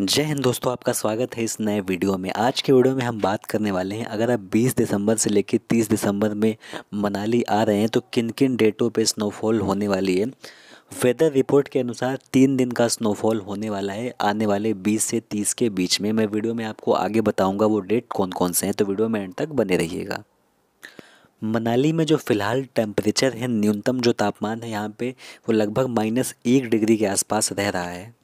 जय हिंद दोस्तों आपका स्वागत है इस नए वीडियो में आज के वीडियो में हम बात करने वाले हैं अगर आप 20 दिसंबर से लेकर 30 दिसंबर में मनाली आ रहे हैं तो किन किन डेटों पे स्नोफॉल होने वाली है वेदर रिपोर्ट के अनुसार तीन दिन का स्नोफॉल होने वाला है आने वाले 20 से 30 के बीच में मैं वीडियो में आपको आगे बताऊँगा वो डेट कौन कौन से हैं तो वीडियो में एंड तक बने रहिएगा मनाली में जो फ़िलहाल टेम्परेचर है न्यूनतम जो तापमान है यहाँ पर वो लगभग माइनस एक डिग्री के आसपास रह रहा है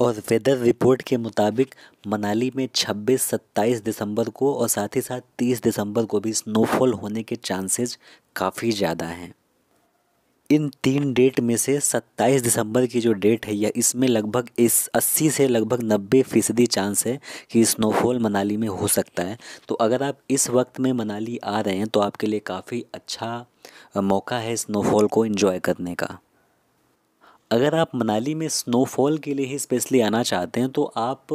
और वेदर रिपोर्ट के मुताबिक मनाली में 26-27 दिसंबर को और साथ ही साथ 30 दिसंबर को भी स्नोफॉल होने के चांसेस काफ़ी ज़्यादा हैं इन तीन डेट में से 27 दिसंबर की जो डेट है या इसमें लगभग इस अस्सी से लगभग 90 फीसदी चांस है कि स्नोफॉल मनाली में हो सकता है तो अगर आप इस वक्त में मनाली आ रहे हैं तो आपके लिए काफ़ी अच्छा मौका है स्नोफॉल को इन्जॉय करने का अगर आप मनाली में स्नोफॉल के लिए ही स्पेशली आना चाहते हैं तो आप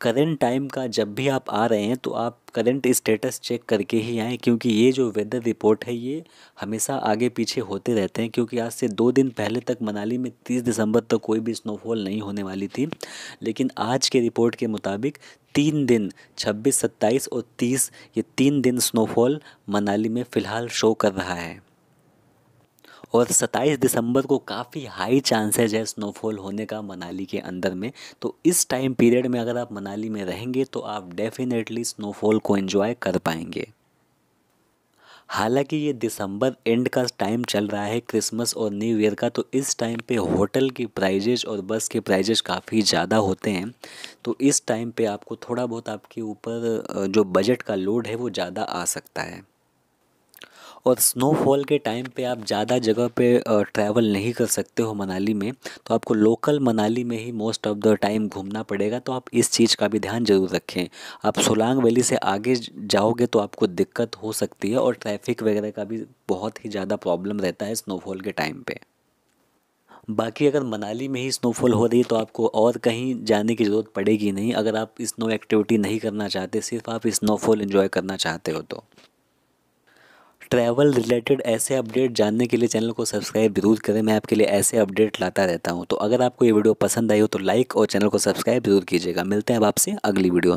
करेंट टाइम का जब भी आप आ रहे हैं तो आप करेंट स्टेटस चेक करके ही आएँ क्योंकि ये जो वेदर रिपोर्ट है ये हमेशा आगे पीछे होते रहते हैं क्योंकि आज से दो दिन पहले तक मनाली में 30 दिसंबर तक कोई भी स्नोफॉल नहीं होने वाली थी लेकिन आज के रिपोर्ट के मुताबिक तीन दिन छब्बीस सत्ताईस और तीस ये तीन दिन स्नोफॉल मनाली में फ़िलहाल शो कर रहा है और 27 दिसंबर को काफ़ी हाई चांसेज है स्नोफॉल होने का मनाली के अंदर में तो इस टाइम पीरियड में अगर आप मनाली में रहेंगे तो आप डेफिनेटली स्नोफॉल को एंजॉय कर पाएंगे हालांकि ये दिसंबर एंड का टाइम चल रहा है क्रिसमस और न्यू ईयर का तो इस टाइम पे होटल की प्राइजेज और बस के प्राइजेज काफ़ी ज़्यादा होते हैं तो इस टाइम पे आपको थोड़ा बहुत आपके ऊपर जो बजट का लोड है वो ज़्यादा आ सकता है और स्नोफॉल के टाइम पे आप ज़्यादा जगह पे ट्रैवल नहीं कर सकते हो मनाली में तो आपको लोकल मनाली में ही मोस्ट ऑफ द टाइम घूमना पड़ेगा तो आप इस चीज़ का भी ध्यान ज़रूर रखें आप सोलांग वैली से आगे जाओगे तो आपको दिक्कत हो सकती है और ट्रैफिक वगैरह का भी बहुत ही ज़्यादा प्रॉब्लम रहता है स्नोफॉल के टाइम पर बाकी अगर मनाली में ही स्नोफॉल हो रही है तो आपको और कहीं जाने की ज़रूरत पड़ेगी नहीं अगर आप स्नो एक्टिविटी नहीं करना चाहते सिर्फ आप स्नोफॉल इन्जॉय करना चाहते हो तो ट्रैवल रिलेटेड ऐसे अपडेट जानने के लिए चैनल को सब्सक्राइब जरूर करें मैं आपके लिए ऐसे अपडेट लाता रहता हूँ तो अगर आपको ये वीडियो पसंद आई हो तो लाइक और चैनल को सब्सक्राइब जरूर कीजिएगा मिलते हैं अब आपसे अगली वीडियो में